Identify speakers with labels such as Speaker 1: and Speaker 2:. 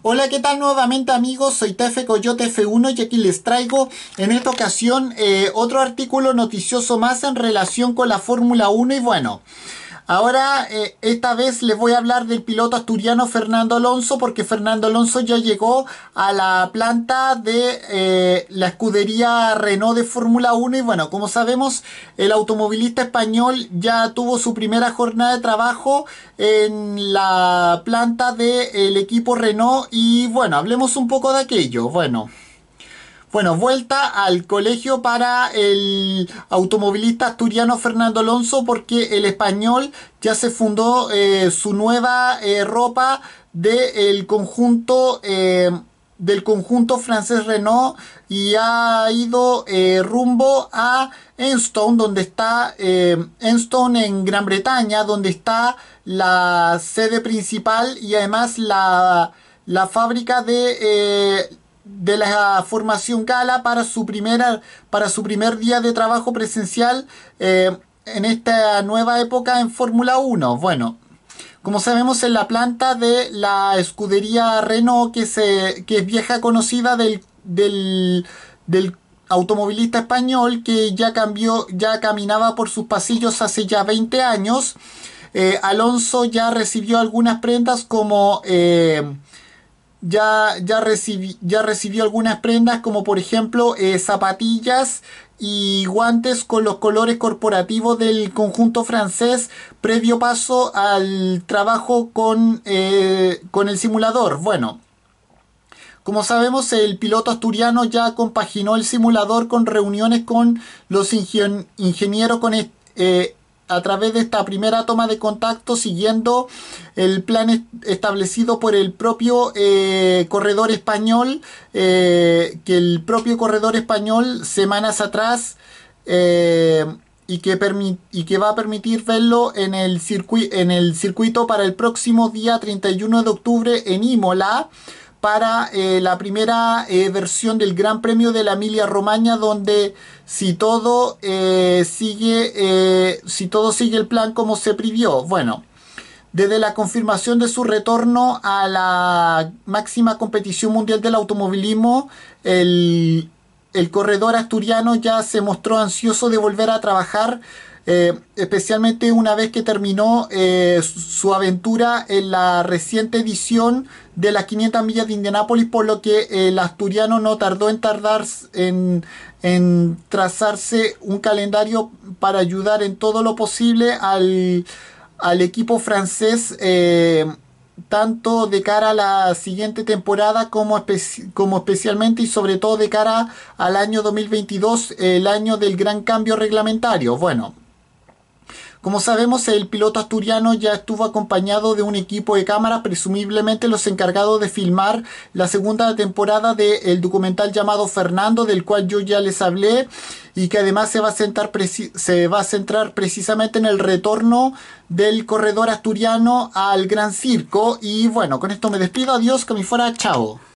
Speaker 1: Hola, ¿qué tal nuevamente amigos? Soy Tefe Coyote F1 y aquí les traigo en esta ocasión eh, otro artículo noticioso más en relación con la Fórmula 1 y bueno... Ahora, eh, esta vez les voy a hablar del piloto asturiano Fernando Alonso, porque Fernando Alonso ya llegó a la planta de eh, la escudería Renault de Fórmula 1 y bueno, como sabemos, el automovilista español ya tuvo su primera jornada de trabajo en la planta del equipo Renault y bueno, hablemos un poco de aquello. Bueno. Bueno, vuelta al colegio para el automovilista asturiano Fernando Alonso porque el español ya se fundó eh, su nueva eh, ropa del conjunto eh, del conjunto francés Renault y ha ido rumbo a Enstone donde está Enstone en Gran Bretaña donde está la sede principal y además la, la fábrica de de la formación Gala para su, primera, para su primer día de trabajo presencial eh, en esta nueva época en Fórmula 1. Bueno, como sabemos en la planta de la escudería Renault, que, se, que es vieja conocida del, del, automovilista español que ya cambió, ya caminaba por sus pasillos hace ya 20 años. Eh, Alonso ya recibió algunas prendas como eh, ya, ya recibió algunas prendas como por ejemplo eh, zapatillas y guantes con los colores corporativos del conjunto francés previo paso al trabajo con, eh, con el simulador. Bueno, como sabemos, el piloto asturiano ya compaginó el simulador con reuniones con los ingenieros con eh, a través de esta primera toma de contacto siguiendo el plan establecido por el propio eh, corredor español, eh, que el propio corredor español semanas atrás eh, y, que va a permitir verlo en el, en el circuito para el próximo día 31 de octubre en Imola para eh, la primera eh, versión del Gran Premio de la Emilia Romagna, donde si todo, eh, sigue, si todo sigue el plan como se previó. Bueno, desde la confirmación de su retorno a la máxima competición mundial del automovilismo, el, el corredor asturiano ya se mostró ansioso de volver a trabajar eh, especialmente una vez que terminó eh, su aventura en la reciente edición de las 500 millas de Indianápolis, por lo que el asturiano no tardó en tardar en, trazarse un calendario para ayudar en todo lo posible al, equipo francés. Eh, tanto de cara a la siguiente temporada como, como, especialmente y sobre todo de cara al año 2022, el año del gran cambio reglamentario. Bueno, como sabemos, el piloto asturiano ya estuvo acompañado de un equipo de cámara, presumiblemente los encargados de filmar la segunda temporada del documental llamado Fernando, del cual yo ya les hablé y que además se va a, se va a centrar precisamente en el retorno del corredor asturiano al Gran Circo. Y bueno, con esto me despido, adiós, que me fuera, chao.